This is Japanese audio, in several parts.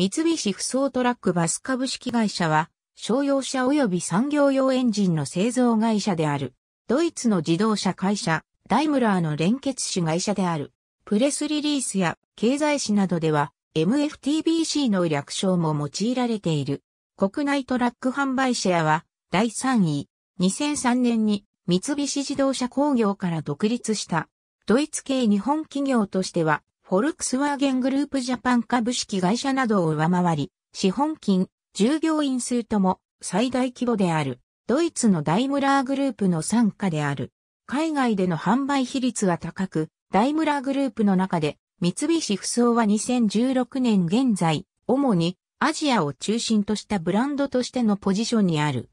三菱不走トラックバス株式会社は、商用車及び産業用エンジンの製造会社である。ドイツの自動車会社、ダイムラーの連結主会社である。プレスリリースや経済誌などでは、MFTBC の略称も用いられている。国内トラック販売シェアは、第3位。2003年に三菱自動車工業から独立した。ドイツ系日本企業としては、フォルクスワーゲングループジャパン株式会社などを上回り、資本金、従業員数とも最大規模である。ドイツのダイムラーグループの参加である。海外での販売比率は高く、ダイムラーグループの中で、三菱不走は2016年現在、主にアジアを中心としたブランドとしてのポジションにある。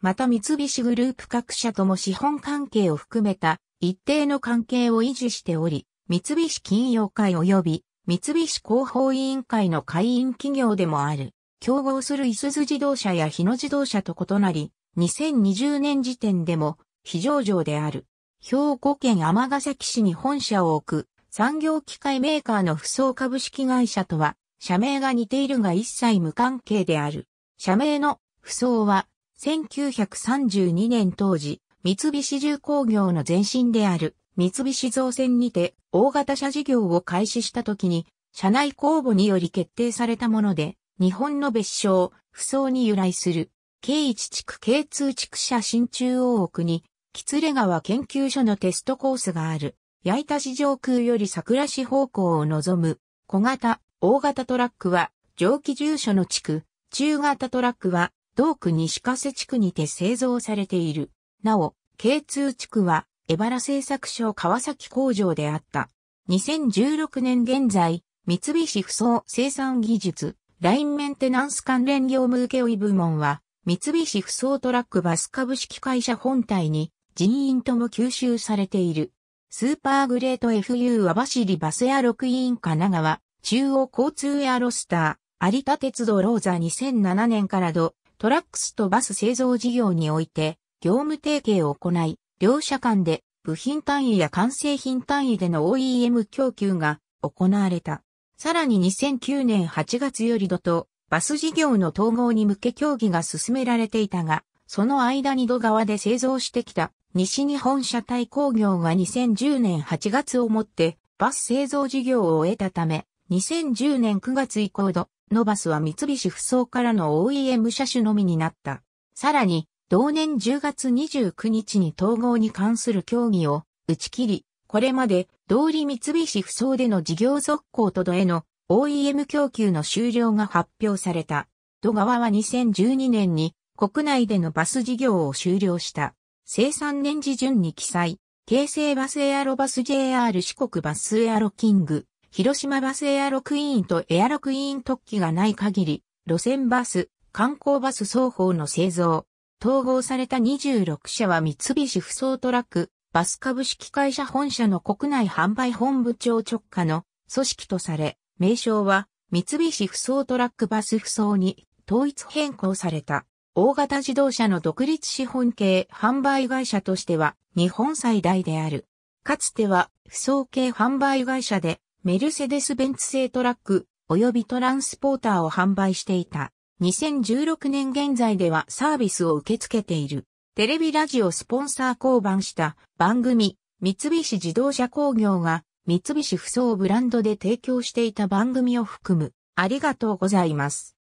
また三菱グループ各社とも資本関係を含めた一定の関係を維持しており、三菱金融会及び三菱広報委員会の会員企業でもある。競合するいすゞ自動車や日野自動車と異なり、2020年時点でも非上場である。兵庫県ヶ崎市に本社を置く産業機械メーカーの不創株式会社とは、社名が似ているが一切無関係である。社名の不創は、1932年当時、三菱重工業の前身である三菱造船にて大型車事業を開始した時に、社内公募により決定されたもので、日本の別称、不走に由来する、K1 地区 K2 地区車新中央区に、ツレ川研究所のテストコースがある、矢板市上空より桜市方向を望む、小型、大型トラックは、蒸気住所の地区、中型トラックは、同区西加瀬地区にて製造されている。なお、K2 地区は、エバラ製作所川崎工場であった。2016年現在、三菱不装生産技術、ラインメンテナンス関連業務請負部門は、三菱不装トラックバス株式会社本体に人員とも吸収されている。スーパーグレート FU はバシリバスエア6委員神奈川、中央交通エアロスター、有田鉄道ローザ2007年からド、トラックスとバス製造事業において、業務提携を行い、両社間で部品単位や完成品単位での OEM 供給が行われた。さらに2009年8月よりドとバス事業の統合に向け協議が進められていたが、その間に土側で製造してきた西日本車体工業が2010年8月をもってバス製造事業を終えたため、2010年9月以降度のバスは三菱不走からの OEM 車種のみになった。さらに、同年10月29日に統合に関する協議を打ち切り、これまで同理三菱不走での事業続行とどへの OEM 供給の終了が発表された。土川は2012年に国内でのバス事業を終了した。生産年次順に記載、京成バスエアロバス JR 四国バスエアロキング、広島バスエアロクイーンとエアロクイーン特機がない限り、路線バス、観光バス双方の製造、統合された26社は三菱不走トラック、バス株式会社本社の国内販売本部長直下の組織とされ、名称は三菱不走トラックバス不走に統一変更された。大型自動車の独立資本系販売会社としては日本最大である。かつては不走系販売会社でメルセデス・ベンツ製トラック及びトランスポーターを販売していた。2016年現在ではサービスを受け付けている。テレビラジオスポンサー交番した番組、三菱自動車工業が三菱不走ブランドで提供していた番組を含む。ありがとうございます。